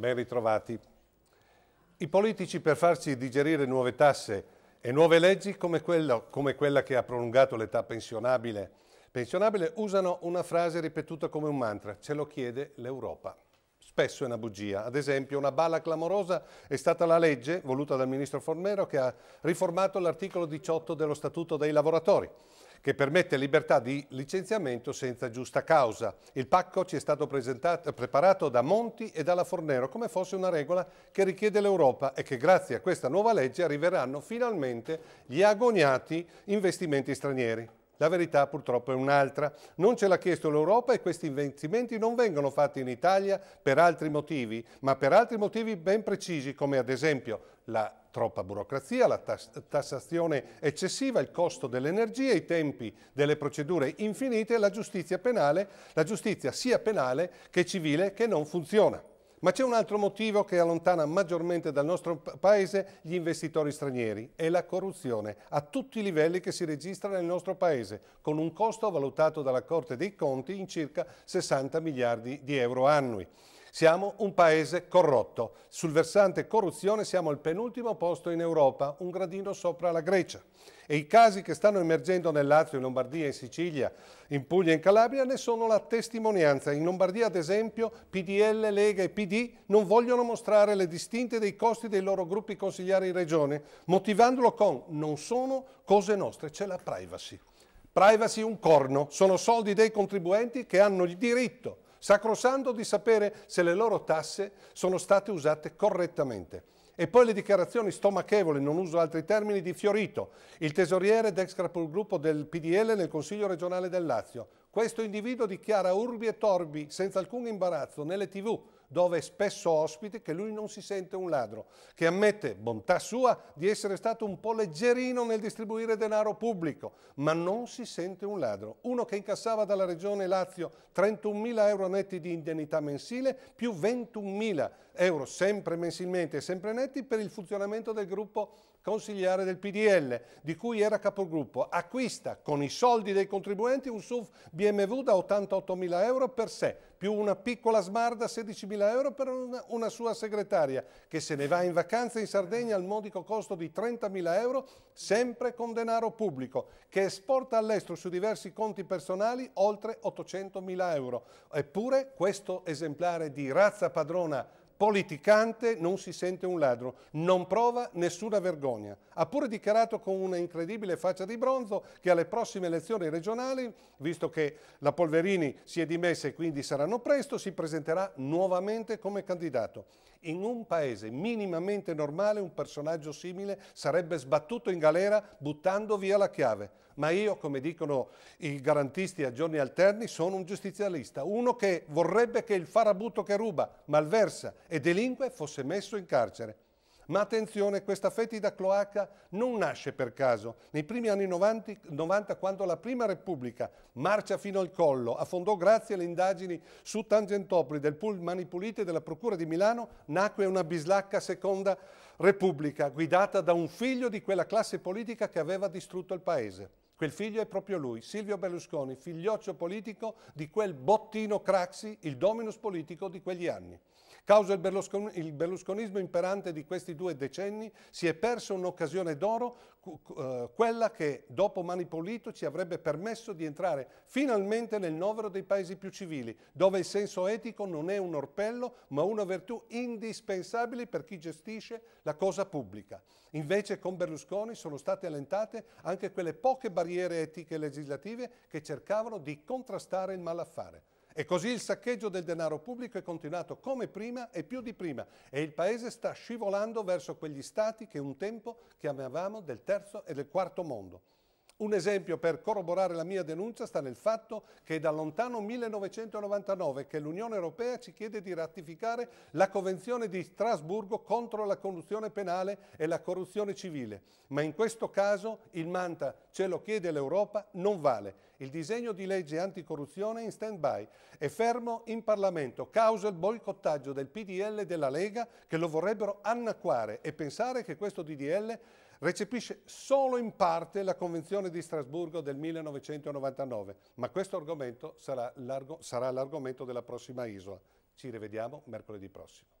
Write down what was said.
Ben ritrovati. I politici per farci digerire nuove tasse e nuove leggi come quella, come quella che ha prolungato l'età pensionabile, pensionabile usano una frase ripetuta come un mantra, ce lo chiede l'Europa spesso è una bugia. Ad esempio una balla clamorosa è stata la legge voluta dal ministro Fornero che ha riformato l'articolo 18 dello Statuto dei lavoratori che permette libertà di licenziamento senza giusta causa. Il pacco ci è stato preparato da Monti e dalla Fornero come fosse una regola che richiede l'Europa e che grazie a questa nuova legge arriveranno finalmente gli agoniati investimenti stranieri. La verità purtroppo è un'altra. Non ce l'ha chiesto l'Europa e questi investimenti non vengono fatti in Italia per altri motivi, ma per altri motivi ben precisi, come ad esempio la troppa burocrazia, la tassazione eccessiva, il costo dell'energia, i tempi delle procedure infinite, e la giustizia penale, la giustizia sia penale che civile che non funziona. Ma c'è un altro motivo che allontana maggiormente dal nostro paese gli investitori stranieri, è la corruzione a tutti i livelli che si registra nel nostro paese, con un costo valutato dalla Corte dei Conti in circa 60 miliardi di euro annui. Siamo un paese corrotto. Sul versante corruzione siamo al penultimo posto in Europa, un gradino sopra la Grecia. E i casi che stanno emergendo nel Lazio, in Lombardia, in Sicilia, in Puglia e in Calabria ne sono la testimonianza. In Lombardia, ad esempio, PDL, Lega e PD non vogliono mostrare le distinte dei costi dei loro gruppi consigliari in regione, motivandolo con non sono cose nostre, c'è la privacy. Privacy un corno, sono soldi dei contribuenti che hanno il diritto sacrosanto di sapere se le loro tasse sono state usate correttamente. E poi le dichiarazioni stomachevoli, non uso altri termini, di Fiorito, il tesoriere d'ex capogruppo del PDL nel Consiglio regionale del Lazio. Questo individuo dichiara urbi e torbi, senza alcun imbarazzo, nelle tv, dove è spesso ospite, che lui non si sente un ladro, che ammette, bontà sua, di essere stato un po' leggerino nel distribuire denaro pubblico, ma non si sente un ladro. Uno che incassava dalla Regione Lazio 31.000 euro netti di indennità mensile più 21.000 euro sempre mensilmente e sempre netti per il funzionamento del gruppo consigliere del PDL, di cui era capogruppo, acquista con i soldi dei contribuenti un SUV BMW da 88.000 euro per sé, più una piccola smart da 16.000 euro per una, sua segretaria, che se ne va in vacanza in Sardegna al modico costo di 30.000 euro, sempre con denaro pubblico, che esporta all'estero su diversi conti personali oltre 800.000 euro. Eppure questo esemplare di razza padrona politicante non si sente un ladro, non prova nessuna vergogna. Ha pure dichiarato con una incredibile faccia di bronzo che alle prossime elezioni regionali, visto che la Polverini si è dimessa e quindi saranno presto, si presenterà nuovamente come candidato. In un paese minimamente normale un personaggio simile sarebbe sbattuto in galera buttando via la chiave. Ma io, come dicono i garantisti a giorni alterni, sono un giustizialista, uno che vorrebbe che il farabutto che ruba, malversa e delinque fosse messo in carcere. Ma attenzione, questa fetida cloaca non nasce per caso. Nei primi anni 90, 90 quando la Prima Repubblica, marcia fino al collo, affondò grazie alle indagini su Tangentopoli del pool Mani Pulite della Procura di Milano, nacque una bislacca seconda Repubblica, guidata da un figlio di quella classe politica che aveva distrutto il paese. Quel figlio è proprio lui, Silvio Berlusconi, figlioccio politico di quel bottino Craxi, il dominus politico di quegli anni. Causa il, berluscon il berlusconismo imperante di questi due decenni, si è persa un'occasione d'oro, uh, quella che dopo Manipolito ci avrebbe permesso di entrare finalmente nel novero dei paesi più civili, dove il senso etico non è un orpello, ma una virtù indispensabile per chi gestisce la cosa pubblica. Invece con Berlusconi sono state allentate anche quelle poche barriere etiche e legislative che cercavano di contrastare il malaffare. E così il saccheggio del denaro pubblico è continuato come prima e più di prima e il Paese sta scivolando verso quegli stati che un tempo chiamavamo del terzo e del quarto mondo. Un esempio per corroborare la mia denuncia sta nel fatto che è da lontano 1999 che l'Unione Europea ci chiede di ratificare la Convenzione di Strasburgo contro la corruzione penale e la corruzione civile. Ma in questo caso il Manta ce lo chiede l'Europa, non vale. Il disegno di legge anticorruzione è in stand-by e fermo in Parlamento, causa il boicottaggio del PDL e della Lega che lo vorrebbero anacquare e pensare che questo DDL recepisce solo in parte la Convenzione di Strasburgo del 1999, ma questo argomento sarà, l'argomento della prossima isola. Ci rivediamo mercoledì prossimo.